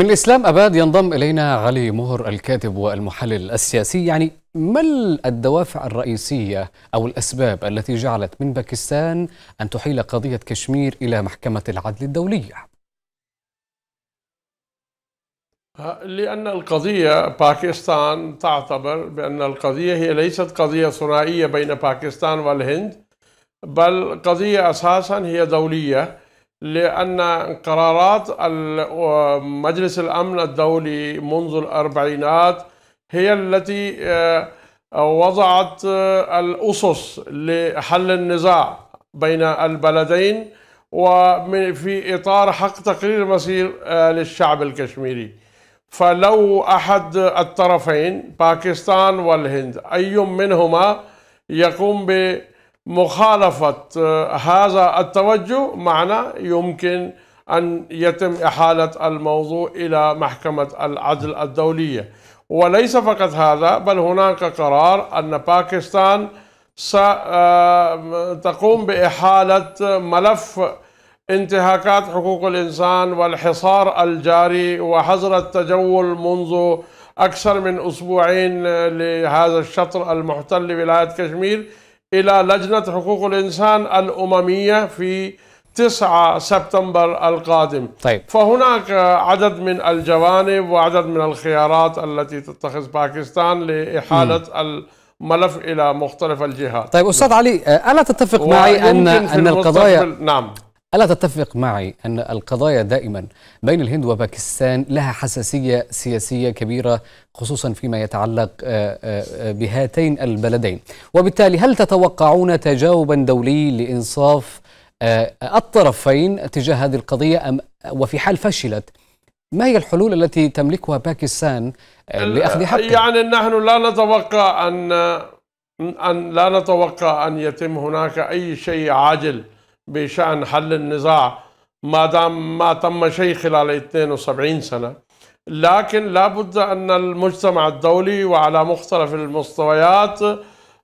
من إسلام أباد ينضم إلينا علي مهر الكاتب والمحلل السياسي يعني ما الدوافع الرئيسية أو الأسباب التي جعلت من باكستان أن تحيل قضية كشمير إلى محكمة العدل الدولية؟ لأن القضية باكستان تعتبر بأن القضية هي ليست قضية ثنائية بين باكستان والهند بل قضية أساسا هي دولية لأن قرارات مجلس الأمن الدولي منذ الأربعينات هي التي آه، وضعت آه، الأسس لحل النزاع بين البلدين وفي إطار حق تقرير مصير آه، للشعب الكشميري فلو أحد الطرفين باكستان والهند أي منهما يقوم ب مخالفة آه، هذا التوجه معنى يمكن أن يتم إحالة الموضوع إلى محكمة العدل الدولية وليس فقط هذا بل هناك قرار أن باكستان ستقوم آه، بإحالة ملف انتهاكات حقوق الإنسان والحصار الجاري وحظر التجول منذ أكثر من أسبوعين آه، لهذا الشطر المحتل لولاية كشمير إلى لجنة حقوق الإنسان الأممية في 9 سبتمبر القادم طيب. فهناك عدد من الجوانب وعدد من الخيارات التي تتخذ باكستان لإحالة م. الملف إلى مختلف الجهات طيب أستاذ علي ألا تتفق معي أن أن القضايا نعم ألا تتفق معي أن القضايا دائما بين الهند وباكستان لها حساسية سياسية كبيرة خصوصا فيما يتعلق آه، آه، آه، بهاتين البلدين وبالتالي هل تتوقعون تجاوبا دولي لإنصاف الطرفين تجاه هذه القضية أم وفي حال فشلت ما هي الحلول التي تملكها باكستان لأخذ حقها؟ يعني نحن لا نتوقع أن أن لا نتوقع أن يتم هناك أي شيء عاجل بشأن حل النزاع ما دام ما تم شيء خلال 72 سنة لكن لا بد أن المجتمع الدولي وعلى مختلف المستويات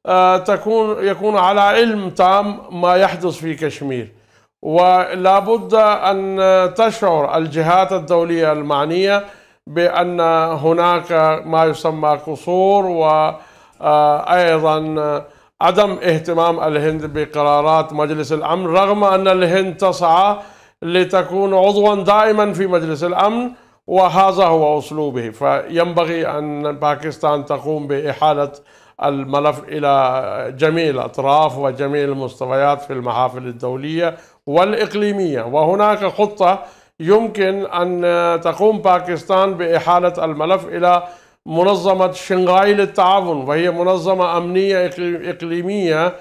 آه، تكون يكون على علم تام ما يحدث في كشمير ولا بد أن تشعر الجهات الدولية المعنية بأن هناك ما يسمى قصور وأيضا آه، عدم اهتمام الهند بقرارات مجلس الامن رغم ان الهند تسعى لتكون عضوا دائما في مجلس الامن وهذا هو اسلوبه فينبغي ان باكستان تقوم باحاله الملف الى جميع الاطراف وجميع المستويات في المحافل الدوليه والاقليميه وهناك خطه يمكن ان تقوم باكستان باحاله الملف الى منظمة شنغهاي للتعاون وهي منظمة أمنية إقليمية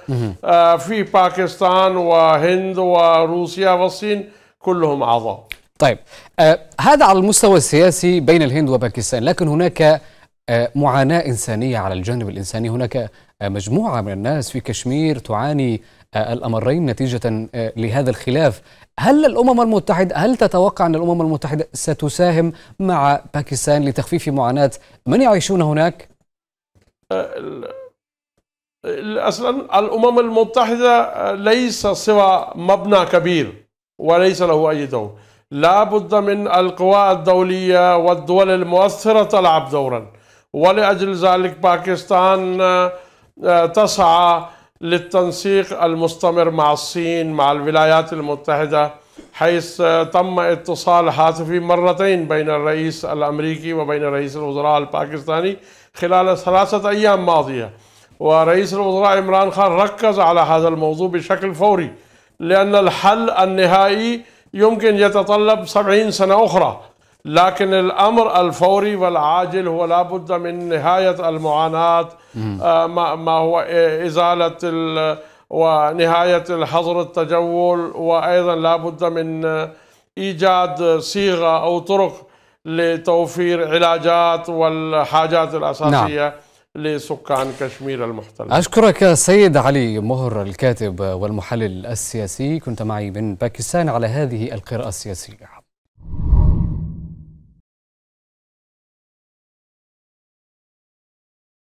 آه، في باكستان وهند وروسيا والصين كلهم أعضاء طيب آه هذا على المستوى السياسي بين الهند وباكستان لكن هناك آه، معاناة إنسانية على الجانب الإنساني هناك آه، مجموعة من الناس في كشمير تعاني آه، الأمرين نتيجة لهذا الخلاف هل الأمم المتحدة هل تتوقع أن الأمم المتحدة ستساهم مع باكستان لتخفيف معاناة من يعيشون هناك؟ أصلا الأمم المتحدة ليس سوى مبنى كبير وليس له أي دور لا بد من القوى الدولية والدول المؤثرة تلعب دورا ولأجل ذلك باكستان آه، آه، تسعى للتنسيق المستمر مع الصين مع الولايات المتحدة حيث آه، تم اتصال هاتفي مرتين بين الرئيس الأمريكي وبين رئيس الوزراء الباكستاني خلال ثلاثة أيام ماضية ورئيس الوزراء عمران خان ركز على هذا الموضوع بشكل فوري لأن الحل النهائي يمكن يتطلب سبعين سنة أخرى لكن الأمر الفوري والعاجل هو لابد من نهاية المعاناة آه، ما هو إزالة ونهاية الحظر التجول وأيضا لابد من إيجاد صيغة أو طرق لتوفير علاجات والحاجات الأساسية نعم. لسكان كشمير المحتل أشكرك سيد علي مهر الكاتب والمحلل السياسي كنت معي من باكستان على هذه القراءة السياسية